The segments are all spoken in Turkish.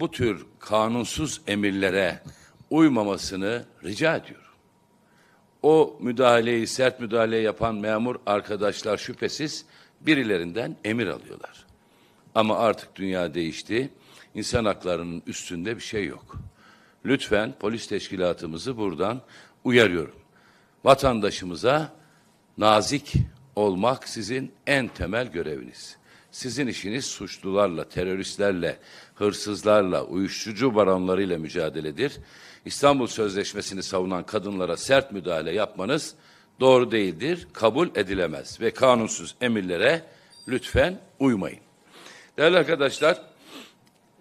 bu tür kanunsuz emirlere uymamasını rica ediyorum. O müdahaleyi, sert müdahale yapan memur arkadaşlar şüphesiz birilerinden emir alıyorlar. Ama artık dünya değişti. İnsan haklarının üstünde bir şey yok. Lütfen polis teşkilatımızı buradan uyarıyorum. Vatandaşımıza nazik olmak sizin en temel göreviniz. Sizin işiniz suçlularla, teröristlerle, hırsızlarla, uyuşturucu baronlarıyla mücadeledir. İstanbul Sözleşmesi'ni savunan kadınlara sert müdahale yapmanız doğru değildir, kabul edilemez ve kanunsuz emirlere lütfen uymayın. Değerli arkadaşlar,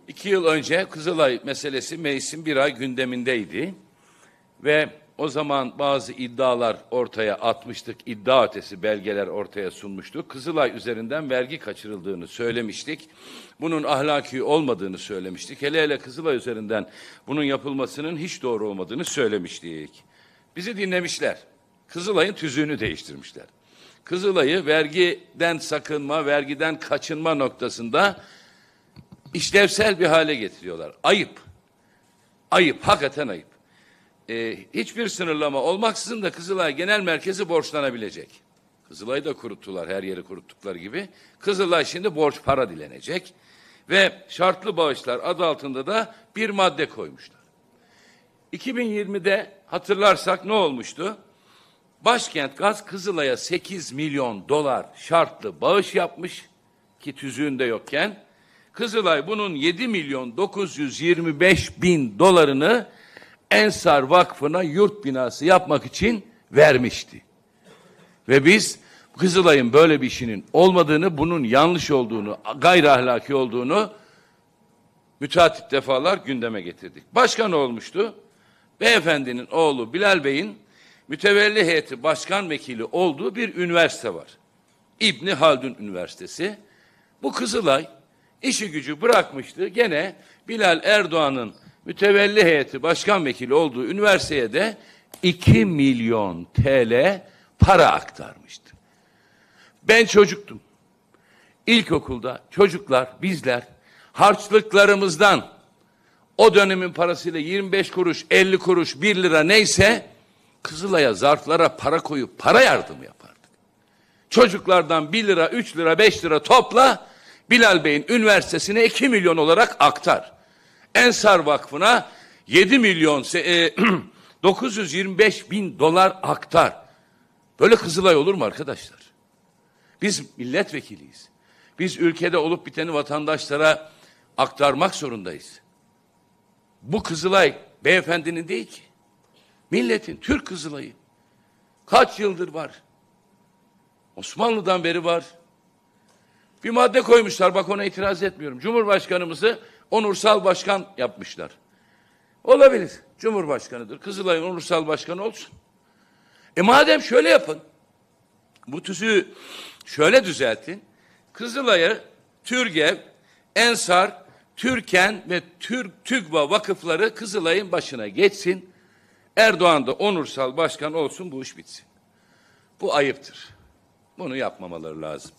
iki yıl önce Kızılay meselesi meclisin bir ay gündemindeydi ve o zaman bazı iddialar ortaya atmıştık, iddia ötesi belgeler ortaya sunmuştuk. Kızılay üzerinden vergi kaçırıldığını söylemiştik. Bunun ahlaki olmadığını söylemiştik. Hele hele Kızılay üzerinden bunun yapılmasının hiç doğru olmadığını söylemiştik. Bizi dinlemişler. Kızılay'ın tüzüğünü değiştirmişler. Kızılay'ı vergiden sakınma, vergiden kaçınma noktasında işlevsel bir hale getiriyorlar. Ayıp. Ayıp, hakikaten ayıp e, hiçbir sınırlama olmaksızın da Kızılay Genel Merkezi borçlanabilecek. Kızılay'ı da kuruttular her yeri kuruttukları gibi. Kızılay şimdi borç para dilenecek ve şartlı bağışlar adı altında da bir madde koymuşlar. 2020'de hatırlarsak ne olmuştu? Başkent Gaz Kızılay'a 8 milyon dolar şartlı bağış yapmış ki tüzüğünde yokken Kızılay bunun 7 milyon 925 bin dolarını Ensar Vakfı'na yurt binası yapmak için vermişti. Ve biz Kızılay'ın böyle bir işinin olmadığını, bunun yanlış olduğunu, gayri ahlaki olduğunu müteatit defalar gündeme getirdik. Başkan olmuştu. Beyefendinin oğlu Bilal Bey'in mütevelli heyeti başkan vekili olduğu bir üniversite var. İbni Haldun Üniversitesi. Bu Kızılay işi gücü bırakmıştı. Gene Bilal Erdoğan'ın mütevelli heyeti başkan vekili olduğu üniversiteye de 2 milyon TL para aktarmıştı. Ben çocuktum. İlkokulda çocuklar, bizler harçlıklarımızdan o dönemin parasıyla 25 kuruş, 50 kuruş, 1 lira neyse Kızılay'a zarflara para koyup para yardımı yapardık. Çocuklardan 1 lira, 3 lira, 5 lira topla Bilal Bey'in üniversitesine 2 milyon olarak aktar. Ensar Vakfı'na 7 milyon e, 925 bin dolar aktar. Böyle Kızılay olur mu arkadaşlar? Biz milletvekiliyiz. Biz ülkede olup biteni vatandaşlara aktarmak zorundayız. Bu Kızılay beyefendinin değil ki. Milletin, Türk Kızılay'ı. Kaç yıldır var? Osmanlı'dan beri var. Bir madde koymuşlar bak ona itiraz etmiyorum. Cumhurbaşkanımızı onursal başkan yapmışlar. Olabilir. Cumhurbaşkanıdır. Kızılay'ın onursal başkanı olsun. E madem şöyle yapın. Bu tüzüğü şöyle düzeltin. Kızılay'a Türgev, Ensar, Türken ve Türk TÜGVA vakıfları Kızılay'ın başına geçsin. Erdoğan da onursal başkan olsun bu iş bitsin. Bu ayıptır. Bunu yapmamaları lazım.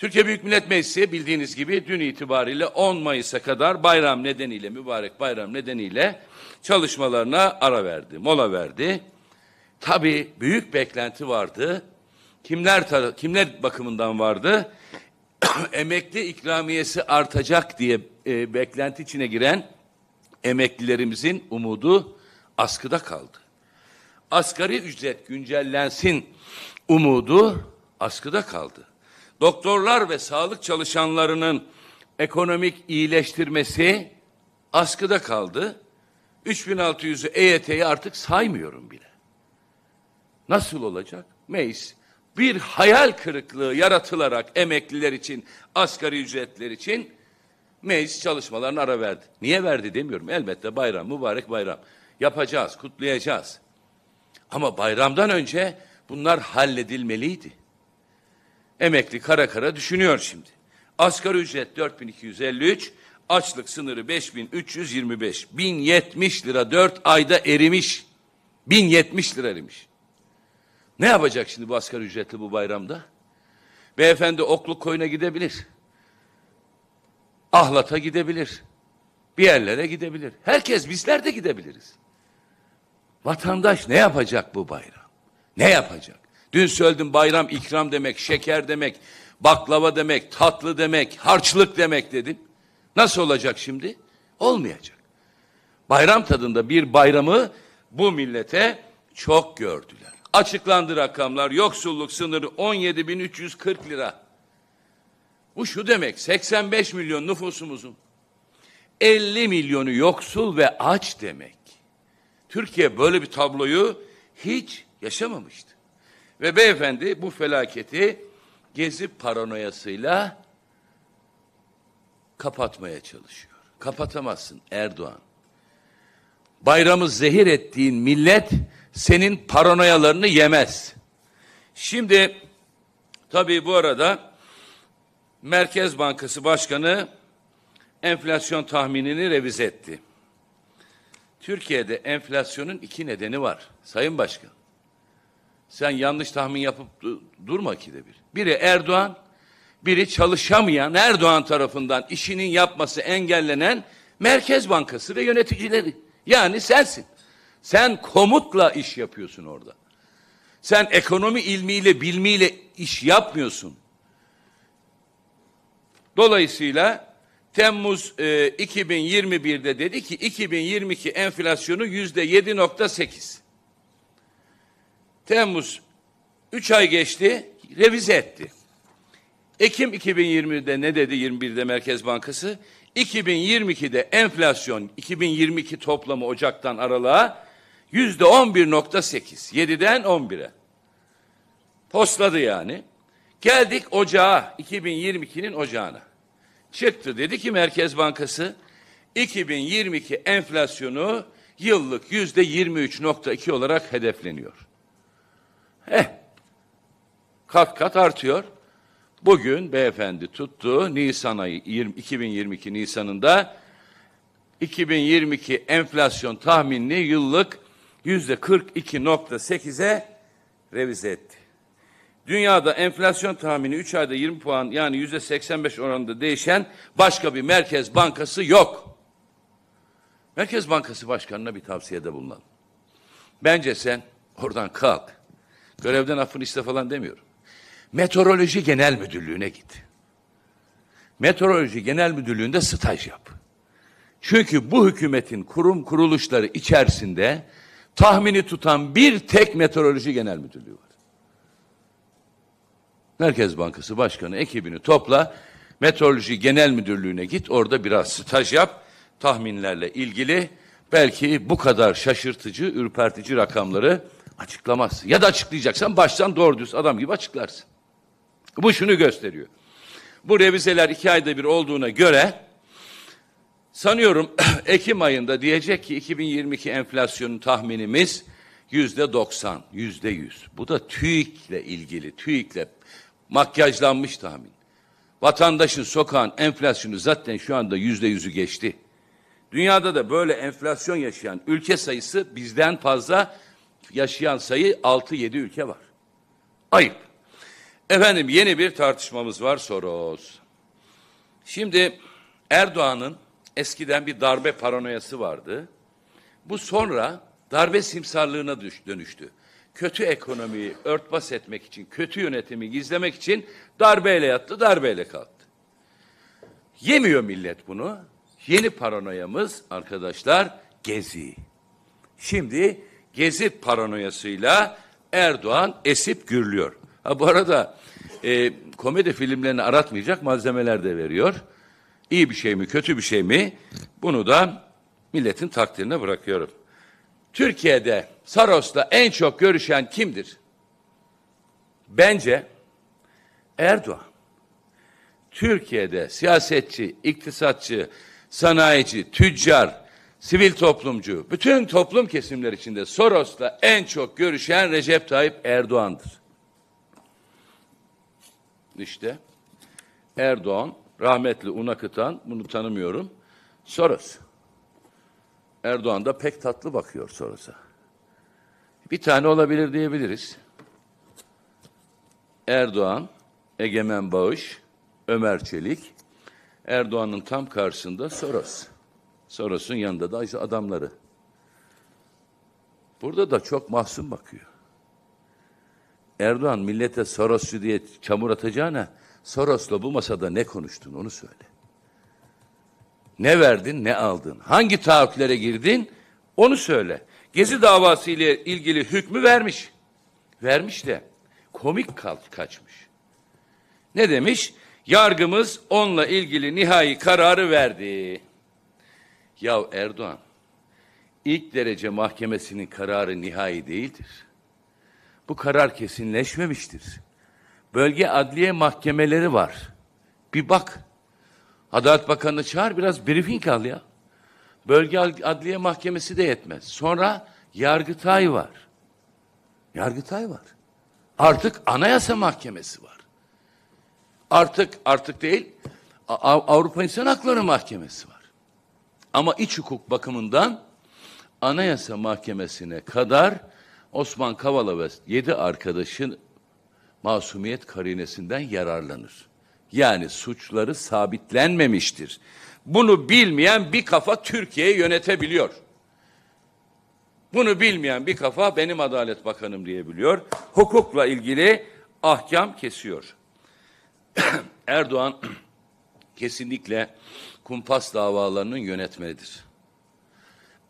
Türkiye Büyük Millet Meclisi bildiğiniz gibi dün itibariyle 10 Mayıs'a kadar bayram nedeniyle, mübarek bayram nedeniyle çalışmalarına ara verdi, mola verdi. Tabii büyük beklenti vardı. Kimler kimler bakımından vardı? Emekli ikramiyesi artacak diye e, beklenti içine giren emeklilerimizin umudu askıda kaldı. Asgari ücret güncellensin umudu askıda kaldı doktorlar ve sağlık çalışanlarının ekonomik iyileştirmesi askıda kaldı. 3600'ü EYT'yi artık saymıyorum bile. Nasıl olacak? Meis bir hayal kırıklığı yaratılarak emekliler için, asgari ücretler için meclis çalışmalarına ara verdi. Niye verdi demiyorum. Elbette bayram, mübarek bayram. Yapacağız, kutlayacağız. Ama bayramdan önce bunlar halledilmeliydi. Emekli kara kara düşünüyor şimdi. Asgari ücret 4253, açlık sınırı 5325. 1070 lira 4 ayda erimiş. 1070 lira erimiş. Ne yapacak şimdi bu asgari ücretli bu bayramda? Beyefendi Okluk koyuna gidebilir. Ahlat'a gidebilir. Bir yerlere gidebilir. Herkes bizler de gidebiliriz. Vatandaş ne yapacak bu bayram? Ne yapacak? Dün söyledim bayram ikram demek, şeker demek, baklava demek, tatlı demek, harçlık demek dedim. Nasıl olacak şimdi? Olmayacak. Bayram tadında bir bayramı bu millete çok gördüler. Açıklandı rakamlar. Yoksulluk sınırı 17.340 lira. Bu şu demek 85 milyon nüfusumuzun 50 milyonu yoksul ve aç demek. Türkiye böyle bir tabloyu hiç yaşamamıştı. Ve beyefendi bu felaketi gezi paranoyasıyla kapatmaya çalışıyor. Kapatamazsın Erdoğan. Bayramı zehir ettiğin millet senin paranoyalarını yemez. Şimdi tabii bu arada Merkez Bankası Başkanı enflasyon tahminini revize etti. Türkiye'de enflasyonun iki nedeni var Sayın Başkan. Sen yanlış tahmin yapıp durma ki de bir. Biri Erdoğan, biri çalışamayan Erdoğan tarafından işinin yapması engellenen Merkez Bankası ve yöneticileri. Yani sensin. Sen komutla iş yapıyorsun orada. Sen ekonomi ilmiyle, bilmiyle iş yapmıyorsun. Dolayısıyla Temmuz e, 2021'de dedi ki 2022 enflasyonu yüzde 7.8. Temmuz 3 ay geçti, revize etti. Ekim 2020'de ne dedi 21'de Merkez Bankası? 2022'de enflasyon 2022 toplamı Ocak'tan aralığa yüzde 11.8. 7'den 11'e. Postladı yani. Geldik ocağa 2022'nin ocağına. Çıktı dedi ki Merkez Bankası 2022 enflasyonu yıllık yüzde 23.2 olarak hedefleniyor. Eh, kat kat artıyor. Bugün beyefendi tuttu Nisan ayı 20, 2022 Nisan'ında 2022 enflasyon tahminini yıllık yüzde %42.8'e revize etti. Dünyada enflasyon tahmini 3 ayda 20 puan yani yüzde 85 oranında değişen başka bir merkez bankası yok. Merkez Bankası Başkanı'na bir tavsiyede bulunalım. Bence sen oradan kalk. Görevden affını iste falan demiyorum. Meteoroloji Genel Müdürlüğü'ne git. Meteoroloji Genel Müdürlüğü'nde staj yap. Çünkü bu hükümetin kurum kuruluşları içerisinde tahmini tutan bir tek Meteoroloji Genel Müdürlüğü var. Merkez Bankası Başkanı ekibini topla, Meteoroloji Genel Müdürlüğü'ne git, orada biraz staj yap, tahminlerle ilgili belki bu kadar şaşırtıcı, ürpertici rakamları Açıklamaz. Ya da açıklayacaksan baştan doğru düz adam gibi açıklarsın. Bu şunu gösteriyor. Bu revizeler iki ayda bir olduğuna göre sanıyorum Ekim ayında diyecek ki 2022 enflasyonun tahminimiz yüzde doksan, yüzde yüz. Bu da TÜİK'le ilgili, TÜİK'le makyajlanmış tahmin. Vatandaşın sokağın enflasyonu zaten şu anda yüzde yüzü geçti. Dünyada da böyle enflasyon yaşayan ülke sayısı bizden fazla yaşayan sayı 6-7 ülke var. Ayıp. Efendim yeni bir tartışmamız var Soros. Şimdi Erdoğan'ın eskiden bir darbe paranoyası vardı. Bu sonra darbe simsarlığına dönüştü. Kötü ekonomiyi örtbas etmek için, kötü yönetimi gizlemek için darbeyle yattı, darbeyle kalktı. Yemiyor millet bunu. Yeni paranoyamız arkadaşlar Gezi. Şimdi gezi paranoyasıyla Erdoğan esip gürlüyor. Ha bu arada e, komedi filmlerini aratmayacak malzemeler de veriyor. İyi bir şey mi kötü bir şey mi bunu da milletin takdirine bırakıyorum. Türkiye'de Saros'ta en çok görüşen kimdir? Bence Erdoğan. Türkiye'de siyasetçi, iktisatçı, sanayici, tüccar, sivil toplumcu, bütün toplum kesimler içinde Soros'la en çok görüşen Recep Tayyip Erdoğan'dır. İşte Erdoğan, rahmetli Unakıtan, bunu tanımıyorum, Soros. Erdoğan da pek tatlı bakıyor Soros'a. Bir tane olabilir diyebiliriz. Erdoğan, Egemen Bağış, Ömer Çelik, Erdoğan'ın tam karşısında Soros. Soros'un yanında da işte adamları. Burada da çok mahzun bakıyor. Erdoğan millete Soros'cu diye çamur atacağına Soros'la bu masada ne konuştun onu söyle. Ne verdin ne aldın? Hangi taahhütlere girdin onu söyle. Gezi davası ile ilgili hükmü vermiş. Vermiş de komik kalk kaçmış. Ne demiş? Yargımız onunla ilgili nihai kararı verdi. Ya Erdoğan, ilk derece mahkemesinin kararı nihai değildir. Bu karar kesinleşmemiştir. Bölge adliye mahkemeleri var. Bir bak. Adalet Bakanı'nı çağır biraz briefing al ya. Bölge adliye mahkemesi de yetmez. Sonra Yargıtay var. Yargıtay var. Artık Anayasa Mahkemesi var. Artık artık değil Avrupa İnsan Hakları Mahkemesi var. Ama iç hukuk bakımından Anayasa Mahkemesi'ne kadar Osman Kavala ve yedi arkadaşın masumiyet karinesinden yararlanır. Yani suçları sabitlenmemiştir. Bunu bilmeyen bir kafa Türkiye'yi yönetebiliyor. Bunu bilmeyen bir kafa benim Adalet Bakanım diyebiliyor. Hukukla ilgili ahkam kesiyor. Erdoğan kesinlikle kumpas davalarının yönetmenidir.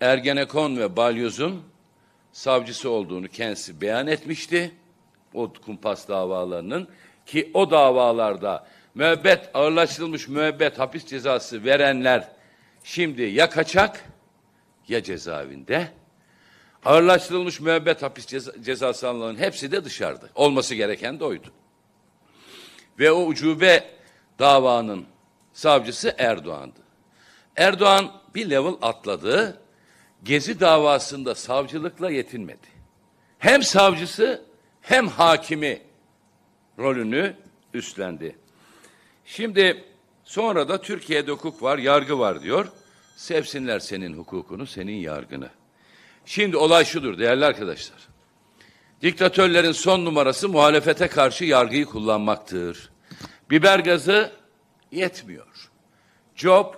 Ergenekon ve Balyoz'un savcısı olduğunu kendisi beyan etmişti. O kumpas davalarının ki o davalarda müebbet ağırlaştırılmış müebbet hapis cezası verenler şimdi ya kaçak ya cezaevinde. Ağırlaştırılmış müebbet hapis cezası alanların hepsi de dışarıda. Olması gereken de oydu. Ve o ucube davanın savcısı Erdoğan'dı. Erdoğan bir level atladı. Gezi davasında savcılıkla yetinmedi. Hem savcısı hem hakimi rolünü üstlendi. Şimdi sonra da Türkiye'de hukuk var, yargı var diyor. Sevsinler senin hukukunu, senin yargını. Şimdi olay şudur değerli arkadaşlar. Diktatörlerin son numarası muhalefete karşı yargıyı kullanmaktır. Biber gazı yetmiyor. Job,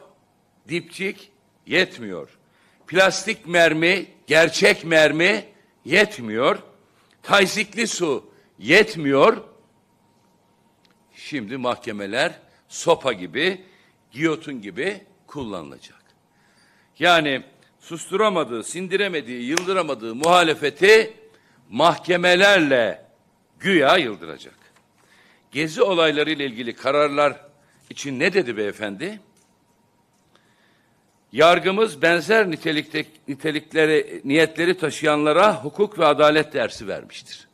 dipçik yetmiyor. Plastik mermi, gerçek mermi yetmiyor. Tazikli su yetmiyor. Şimdi mahkemeler sopa gibi, giyotun gibi kullanılacak. Yani susturamadığı, sindiremediği, yıldıramadığı muhalefeti mahkemelerle güya yıldıracak. Gezi olaylarıyla ilgili kararlar için ne dedi beyefendi? Yargımız benzer nitelikte, nitelikleri, niyetleri taşıyanlara hukuk ve adalet dersi vermiştir.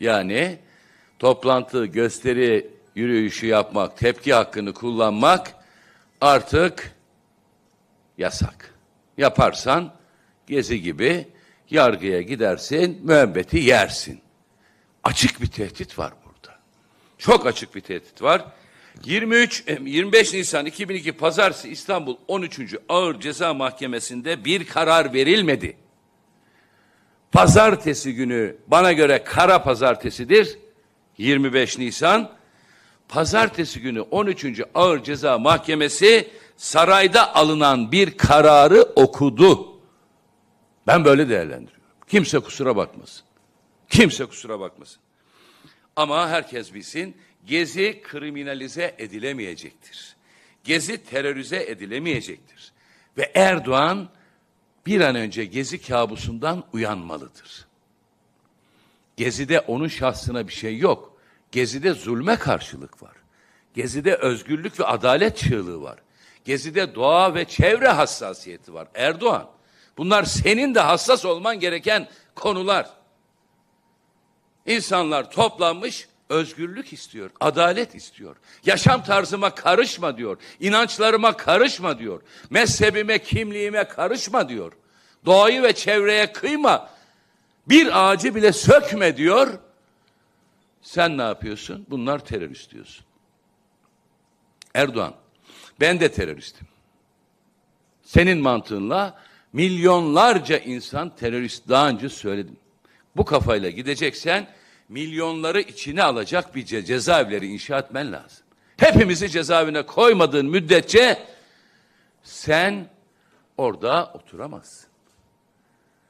Yani toplantı, gösteri, yürüyüşü yapmak, tepki hakkını kullanmak artık yasak. Yaparsan gezi gibi yargıya gidersin, müebbeti yersin. Açık bir tehdit var burada. Çok açık bir tehdit var. 23 25 Nisan 2002 Pazartesi İstanbul 13. Ağır Ceza Mahkemesi'nde bir karar verilmedi. Pazartesi günü bana göre kara pazartesidir. 25 Nisan Pazartesi günü 13. Ağır Ceza Mahkemesi sarayda alınan bir kararı okudu. Ben böyle değerlendiriyorum. Kimse kusura bakmasın. Kimse kusura bakmasın. Ama herkes bilsin Gezi kriminalize edilemeyecektir. Gezi terörize edilemeyecektir. Ve Erdoğan bir an önce Gezi kabusundan uyanmalıdır. Gezi'de onun şahsına bir şey yok. Gezi'de zulme karşılık var. Gezi'de özgürlük ve adalet çığlığı var. Gezi'de doğa ve çevre hassasiyeti var. Erdoğan, bunlar senin de hassas olman gereken konular. İnsanlar toplanmış, Özgürlük istiyor, adalet istiyor. Yaşam tarzıma karışma diyor. inançlarıma karışma diyor. Mezhebime, kimliğime karışma diyor. Doğayı ve çevreye kıyma. Bir ağacı bile sökme diyor. Sen ne yapıyorsun? Bunlar terörist diyorsun. Erdoğan, ben de teröristim. Senin mantığınla milyonlarca insan terörist daha önce söyledim. Bu kafayla gideceksen milyonları içine alacak bir ce cezaevleri inşa etmen lazım. Hepimizi cezaevine koymadığın müddetçe sen orada oturamazsın.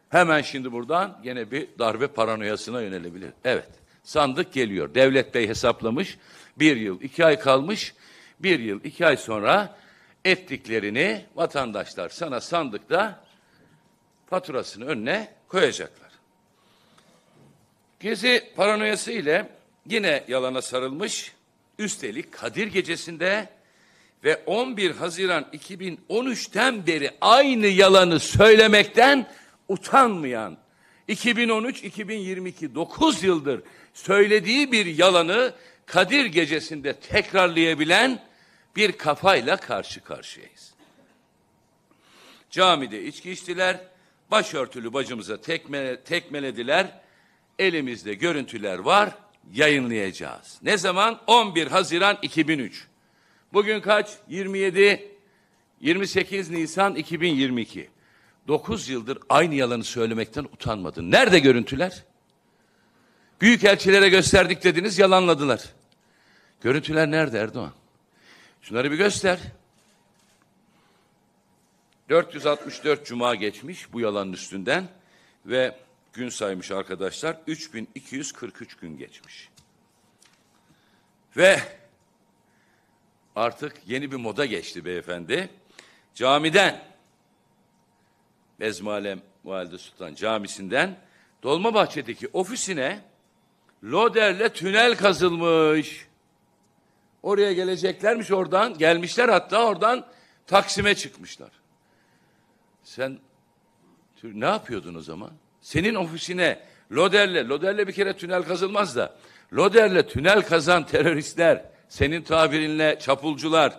Hemen şimdi buradan yine bir darbe paranoyasına yönelebilir. Evet sandık geliyor. Devlet Bey hesaplamış. Bir yıl iki ay kalmış. Bir yıl iki ay sonra ettiklerini vatandaşlar sana sandıkta faturasını önüne koyacaklar. Gezi paranoyası ile yine yalana sarılmış. Üstelik Kadir Gecesi'nde ve 11 Haziran 2013'ten beri aynı yalanı söylemekten utanmayan 2013-2022 9 yıldır söylediği bir yalanı Kadir Gecesi'nde tekrarlayabilen bir kafayla karşı karşıyayız. Camide içki içtiler, başörtülü bacımıza tekme, tekmelediler elimizde görüntüler var yayınlayacağız. Ne zaman? 11 Haziran 2003. Bugün kaç? 27 28 Nisan 2022. 9 yıldır aynı yalanı söylemekten utanmadın. Nerede görüntüler? Büyük elçilere gösterdik dediniz, yalanladılar. Görüntüler nerede Erdoğan? Şunları bir göster. 464 cuma geçmiş bu yalanın üstünden ve gün saymış arkadaşlar 3243 gün geçmiş. Ve artık yeni bir moda geçti beyefendi. Camiden Bezmalem Valide Sultan Camisi'nden Dolmabahçe'deki ofisine loderle tünel kazılmış. Oraya geleceklermiş oradan. Gelmişler hatta oradan Taksim'e çıkmışlar. Sen ne yapıyordun o zaman? Senin ofisine Loder'le, Loder'le bir kere tünel kazılmaz da, Loder'le tünel kazan teröristler, senin tabirinle çapulcular,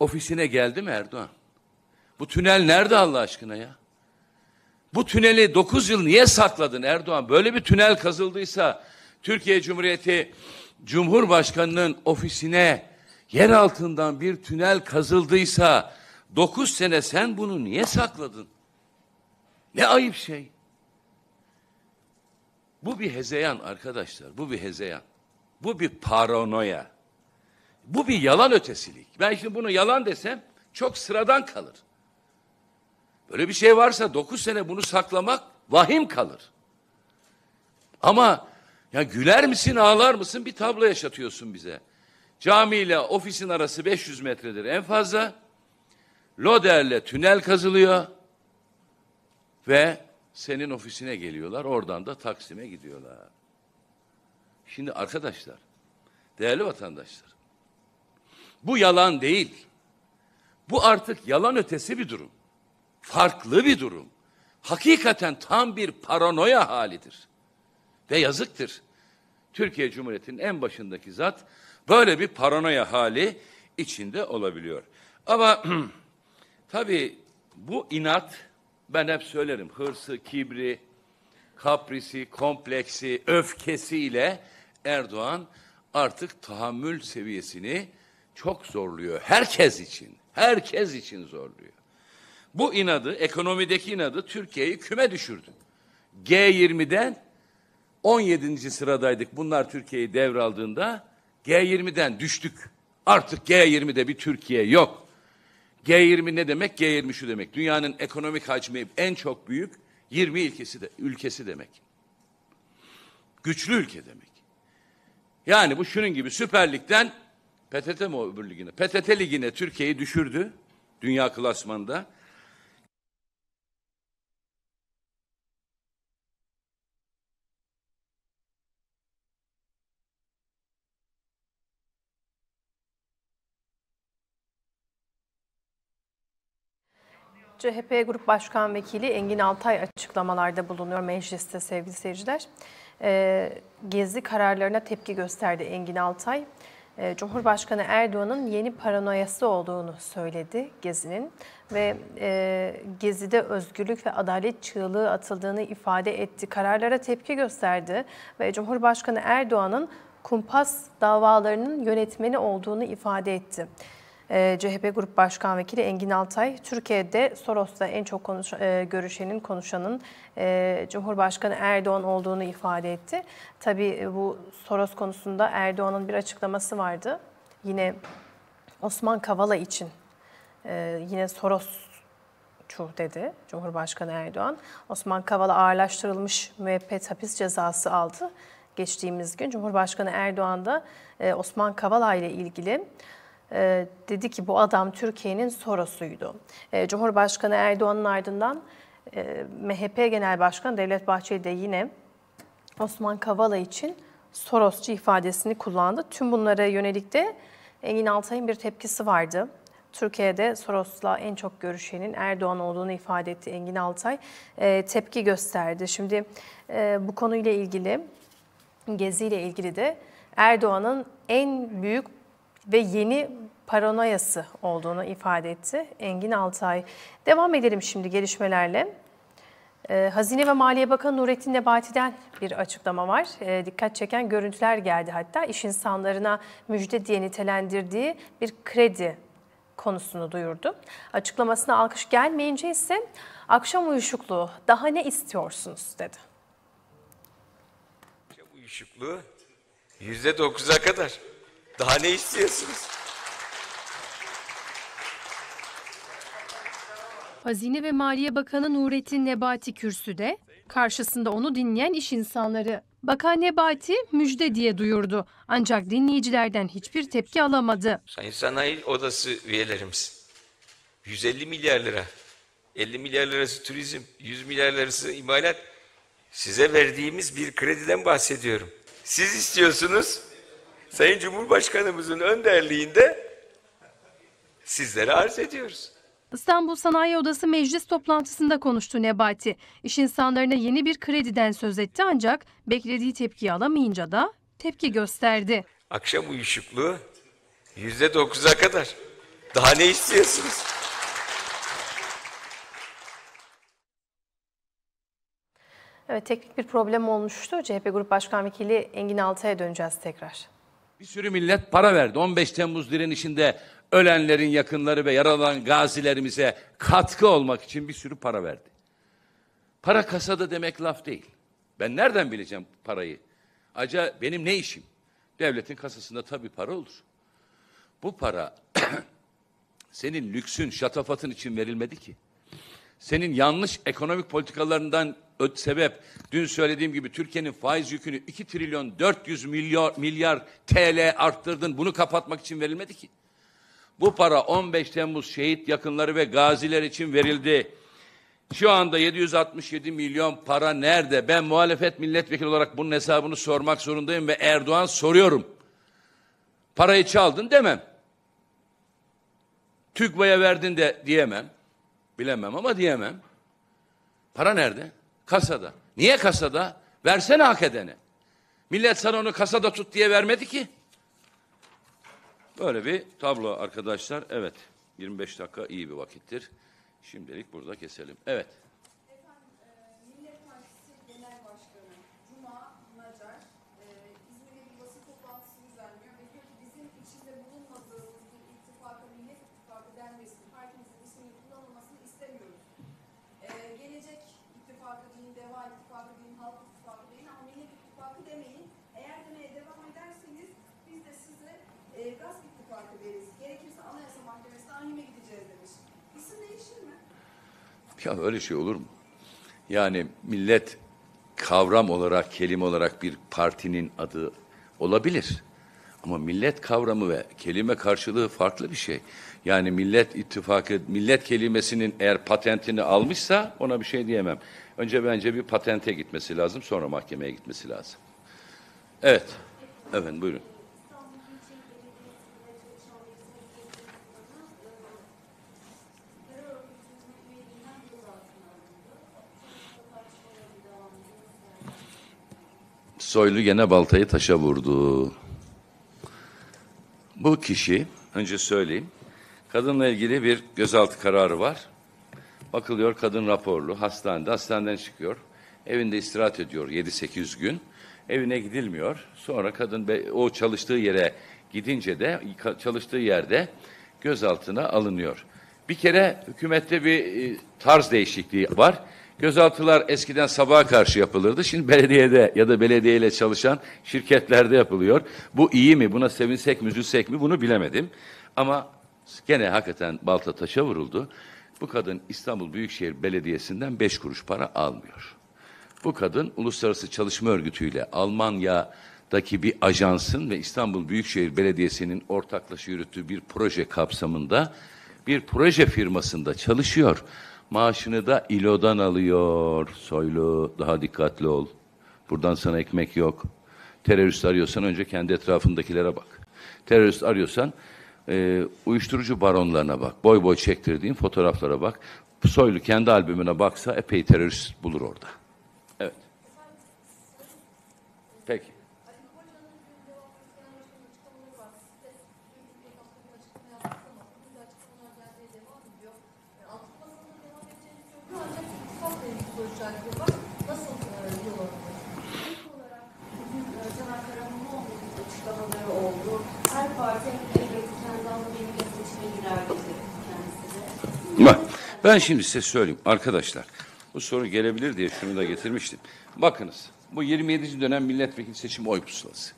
ofisine geldi mi Erdoğan? Bu tünel nerede Allah aşkına ya? Bu tüneli dokuz yıl niye sakladın Erdoğan? Böyle bir tünel kazıldıysa Türkiye Cumhuriyeti Cumhurbaşkanı'nın ofisine yer altından bir tünel kazıldıysa dokuz sene sen bunu niye sakladın? Ne ayıp şey. Bu bir hezeyan arkadaşlar. Bu bir hezeyan. Bu bir paranoya. Bu bir yalan ötesilik. Ben şimdi bunu yalan desem çok sıradan kalır. Böyle bir şey varsa dokuz sene bunu saklamak vahim kalır. Ama ya güler misin ağlar mısın bir tablo yaşatıyorsun bize. Cami ile ofisin arası 500 metredir en fazla. Loderle tünel kazılıyor. Ve senin ofisine geliyorlar. Oradan da Taksim'e gidiyorlar. Şimdi arkadaşlar, değerli vatandaşlar. Bu yalan değil. Bu artık yalan ötesi bir durum. Farklı bir durum. Hakikaten tam bir paranoya halidir. Ve yazıktır. Türkiye Cumhuriyeti'nin en başındaki zat böyle bir paranoya hali içinde olabiliyor. Ama tabii bu inat ben hep söylerim hırsı, kibri, kaprisi, kompleksi, öfkesiyle Erdoğan artık tahammül seviyesini çok zorluyor. Herkes için, herkes için zorluyor. Bu inadı, ekonomideki inadı Türkiye'yi küme düşürdü. G20'den 17. sıradaydık. Bunlar Türkiye'yi devraldığında G20'den düştük. Artık G20'de bir Türkiye yok. G20 ne demek? G20 şu demek. Dünyanın ekonomik hacmi en çok büyük 20 ülkesi de ülkesi demek. Güçlü ülke demek. Yani bu şunun gibi Süper Lig'den PTT mi o öbür ligine? PTT ligine Türkiye'yi düşürdü dünya klasmanında. CHP Grup Başkan Vekili Engin Altay açıklamalarda bulunuyor mecliste sevgili seyirciler. Ee, gezi kararlarına tepki gösterdi Engin Altay. Ee, Cumhurbaşkanı Erdoğan'ın yeni paranoyası olduğunu söyledi Gezi'nin ve e, Gezi'de özgürlük ve adalet çığlığı atıldığını ifade etti. Kararlara tepki gösterdi ve Cumhurbaşkanı Erdoğan'ın kumpas davalarının yönetmeni olduğunu ifade etti. Ee, CHP Grup Başkan Vekili Engin Altay, Türkiye'de Soros'la en çok konuş, e, görüşenin, konuşanın e, Cumhurbaşkanı Erdoğan olduğunu ifade etti. Tabii e, bu Soros konusunda Erdoğan'ın bir açıklaması vardı. Yine Osman Kavala için yine Soros dedi Cumhurbaşkanı Erdoğan. Osman Kavala ağırlaştırılmış müebbet hapis cezası aldı. Geçtiğimiz gün Cumhurbaşkanı Erdoğan da Osman Kavala ile ilgili ee, dedi ki bu adam Türkiye'nin Soros'uydu. Ee, Cumhurbaşkanı Erdoğan'ın ardından e, MHP Genel Başkanı Devlet Bahçeli de yine Osman Kavala için Sorosçu ifadesini kullandı. Tüm bunlara yönelik de Engin Altay'ın bir tepkisi vardı. Türkiye'de Soros'la en çok görüşenin Erdoğan olduğunu ifade etti Engin Altay. E, tepki gösterdi. Şimdi e, bu konuyla ilgili, Gezi ile ilgili de Erdoğan'ın en büyük ve yeni paranoyası olduğunu ifade etti Engin Altay. Devam edelim şimdi gelişmelerle. Ee, Hazine ve Maliye Bakanı Nurettin Nebati'den bir açıklama var. Ee, dikkat çeken görüntüler geldi hatta. iş insanlarına müjde diye nitelendirdiği bir kredi konusunu duyurdu. Açıklamasına alkış gelmeyince ise akşam uyuşukluğu daha ne istiyorsunuz dedi. Uyuşukluğu %9'a kadar. Daha ne istiyorsunuz? Hazine ve Maliye Bakanı Nurettin Nebati kürsüde, karşısında onu dinleyen iş insanları. Bakan Nebati müjde diye duyurdu. Ancak dinleyicilerden hiçbir tepki alamadı. Sayın Sanayi Odası üyelerimiz 150 milyar lira, 50 milyar lirası turizm, 100 milyar lirası imalat size verdiğimiz bir krediden bahsediyorum. Siz istiyorsunuz Sayın Cumhurbaşkanımızın önderliğinde sizlere arz ediyoruz. İstanbul Sanayi Odası meclis toplantısında konuştu Nebati. İş insanlarına yeni bir krediden söz etti ancak beklediği tepkiyi alamayınca da tepki gösterdi. Akşam uyuşukluğu yüzde dokuza kadar. Daha ne istiyorsunuz? Evet teknik bir problem olmuştu. CHP Grup Başkan Vekili Engin Altay'a döneceğiz tekrar. Bir sürü millet para verdi. 15 Temmuz direnişinde ölenlerin yakınları ve yaralanan gazilerimize katkı olmak için bir sürü para verdi. Para kasada demek laf değil. Ben nereden bileceğim parayı? Aca benim ne işim? Devletin kasasında tabii para olur. Bu para senin lüksün, şatafatın için verilmedi ki senin yanlış ekonomik politikalarından öt sebep dün söylediğim gibi Türkiye'nin faiz yükünü 2 trilyon 400 milyar, milyar TL arttırdın. Bunu kapatmak için verilmedi ki. Bu para 15 Temmuz şehit yakınları ve gaziler için verildi. Şu anda 767 milyon para nerede? Ben muhalefet milletvekili olarak bunun hesabını sormak zorundayım ve Erdoğan soruyorum. Parayı çaldın demem. TÜGVA'ya verdin de diyemem. Bilemem ama diyemem. Para nerede? Kasada. Niye kasada? Versene hak edene. Millet sana onu kasada tut diye vermedi ki. Böyle bir tablo arkadaşlar. Evet. 25 dakika iyi bir vakittir. Şimdilik burada keselim. Evet. ödemeyin. Eğer demeye devam ederseniz biz de size e, gaz ittifakı veririz. Gerekirse Anayasa Mahkemesi ahime gideceğiz demiş. İsim değişir mi? Ya öyle şey olur mu? Yani millet kavram olarak, kelime olarak bir partinin adı olabilir. Ama millet kavramı ve kelime karşılığı farklı bir şey. Yani millet ittifakı, millet kelimesinin eğer patentini almışsa ona bir şey diyemem. Önce bence bir patente gitmesi lazım, sonra mahkemeye gitmesi lazım. Evet. Efendim buyurun. Soylu gene baltayı taşa vurdu. Bu kişi, önce söyleyeyim, kadınla ilgili bir gözaltı kararı var. Bakılıyor kadın raporlu, hastanede, hastaneden çıkıyor. Evinde istirahat ediyor 7-8 gün evine gidilmiyor. Sonra kadın o çalıştığı yere gidince de çalıştığı yerde gözaltına alınıyor. Bir kere hükümette bir e, tarz değişikliği var. Gözaltılar eskiden sabaha karşı yapılırdı. Şimdi belediyede ya da belediyeyle çalışan şirketlerde yapılıyor. Bu iyi mi? Buna sevinsek mi, üzülsek mi? Bunu bilemedim. Ama gene hakikaten balta taşa vuruldu. Bu kadın İstanbul Büyükşehir Belediyesi'nden beş kuruş para almıyor. Bu kadın Uluslararası Çalışma Örgütü ile Almanya'daki bir ajansın ve İstanbul Büyükşehir Belediyesi'nin ortaklaşa yürüttüğü bir proje kapsamında bir proje firmasında çalışıyor. Maaşını da İLO'dan alıyor. Soylu daha dikkatli ol. Buradan sana ekmek yok. Terörist arıyorsan önce kendi etrafındakilere bak. Terörist arıyorsan e, uyuşturucu baronlarına bak. Boy boy çektirdiğin fotoğraflara bak. Soylu kendi albümüne baksa epey terörist bulur orada. Ben şimdi size söyleyeyim arkadaşlar. Bu soru gelebilir diye şunu da getirmiştim. Bakınız bu 27. dönem milletvekili seçimi oy pusulası.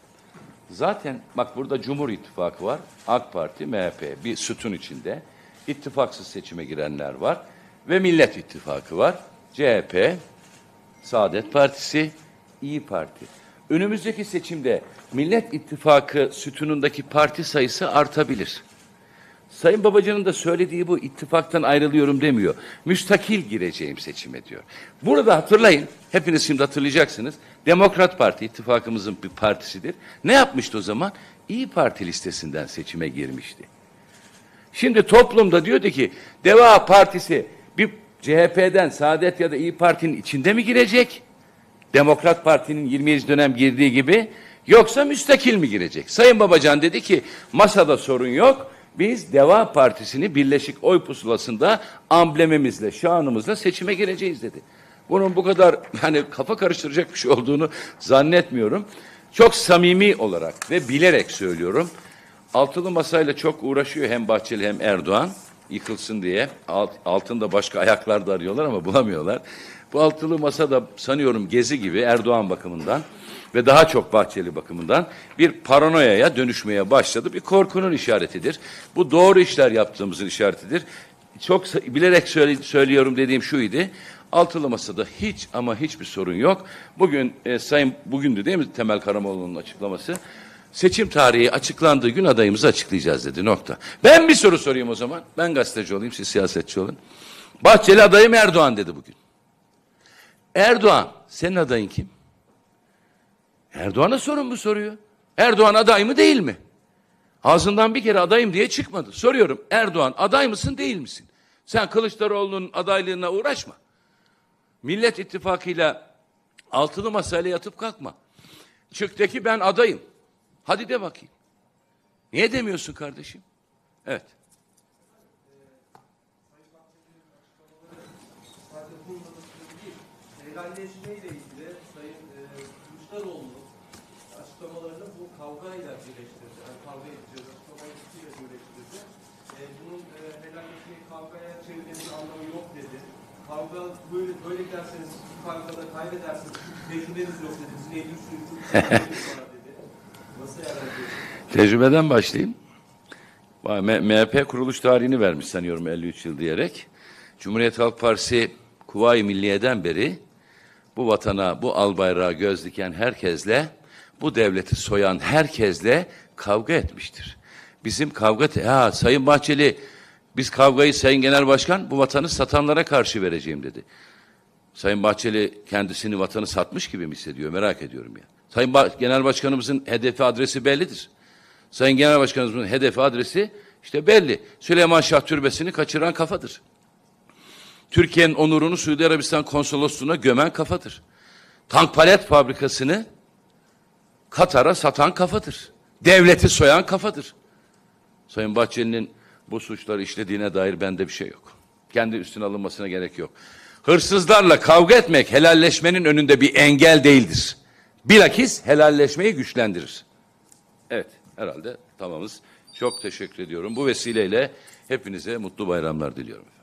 Zaten bak burada Cumhur İttifakı var. AK Parti, MHP bir sütun içinde. İttifaksız seçime girenler var. Ve Millet İttifakı var. CHP, Saadet Partisi, İyi Parti. Önümüzdeki seçimde Millet İttifakı sütunundaki parti sayısı artabilir. Sayın Babacan'ın da söylediği bu ittifaktan ayrılıyorum demiyor. Müstakil gireceğim seçime diyor. Burada hatırlayın, hepiniz şimdi hatırlayacaksınız. Demokrat Parti ittifakımızın bir partisidir. Ne yapmıştı o zaman? İyi Parti listesinden seçime girmişti. Şimdi toplumda diyordu ki Deva Partisi bir CHP'den Saadet ya da İyi Parti'nin içinde mi girecek? Demokrat Parti'nin 27 dönem girdiği gibi yoksa müstakil mi girecek? Sayın Babacan dedi ki masada sorun yok. Biz Deva Partisi'ni birleşik oy pusulasında amblemimizle, şanımızla seçime gireceğiz dedi. Bunun bu kadar yani kafa karıştıracak bir şey olduğunu zannetmiyorum. Çok samimi olarak ve bilerek söylüyorum. Altılı masayla çok uğraşıyor hem Bahçeli hem Erdoğan yıkılsın diye. Alt, altında başka ayaklar da arıyorlar ama bulamıyorlar. Bu altılı masa da sanıyorum Gezi gibi Erdoğan bakımından ve daha çok Bahçeli bakımından bir paranoyaya dönüşmeye başladı. Bir korkunun işaretidir. Bu doğru işler yaptığımızın işaretidir. Çok bilerek söylüyorum dediğim şu idi. Altılı masada hiç ama hiçbir sorun yok. Bugün e, sayın bugündü değil mi Temel Karamoğlu'nun açıklaması? Seçim tarihi açıklandığı gün adayımızı açıklayacağız dedi nokta. Ben bir soru sorayım o zaman. Ben gazeteci olayım siz siyasetçi olun. Bahçeli adayım Erdoğan dedi bugün. Erdoğan, senin adayın kim? Erdoğan'a sorun bu soruyu. Erdoğan aday mı değil mi? Ağzından bir kere adayım diye çıkmadı. Soruyorum Erdoğan aday mısın değil misin? Sen Kılıçdaroğlu'nun adaylığına uğraşma. Millet ittifakıyla altını masayla yatıp kalkma. Çıktaki ben adayım. Hadi de bakayım. Niye demiyorsun kardeşim? Evet. legalleşme ile ilgili Sayın e, Kılıçdaroğlu açıklamalarını bu kavgayla birleştirdi. Yani kavga edeceğiz, açıklamayla birleştirdi. E, bunun e, helalleşmeyi kavgaya çevirdiğimiz anlamı yok dedi. Kavga böyle, böyle giderseniz, bu kavgada kaybederseniz tecrübeniz yok dedi. Sizin Eylül suyu çok dedi. Nasıl yararlı? Tecrübeden başlayayım. MHP kuruluş tarihini vermiş sanıyorum 53 yıl diyerek. Cumhuriyet Halk Partisi Kuvayi Milliye'den beri bu vatana, bu albayrağa göz diken herkesle, bu devleti soyan herkesle kavga etmiştir. Bizim kavga, ha Sayın Bahçeli, biz kavgayı Sayın Genel Başkan bu vatanı satanlara karşı vereceğim dedi. Sayın Bahçeli kendisini vatanı satmış gibi mi hissediyor merak ediyorum ya. Sayın ba Genel Başkanımızın hedefi adresi bellidir. Sayın Genel Başkanımızın hedefi adresi işte belli. Süleyman Şah Türbesi'ni kaçıran kafadır. Türkiye'nin onurunu Suudi Arabistan konsolosluğuna gömen kafadır. Tank palet fabrikasını Katar'a satan kafadır. Devleti soyan kafadır. Sayın Bahçeli'nin bu suçları işlediğine dair bende bir şey yok. Kendi üstüne alınmasına gerek yok. Hırsızlarla kavga etmek helalleşmenin önünde bir engel değildir. Bilakis helalleşmeyi güçlendirir. Evet herhalde tamamız. Çok teşekkür ediyorum. Bu vesileyle hepinize mutlu bayramlar diliyorum.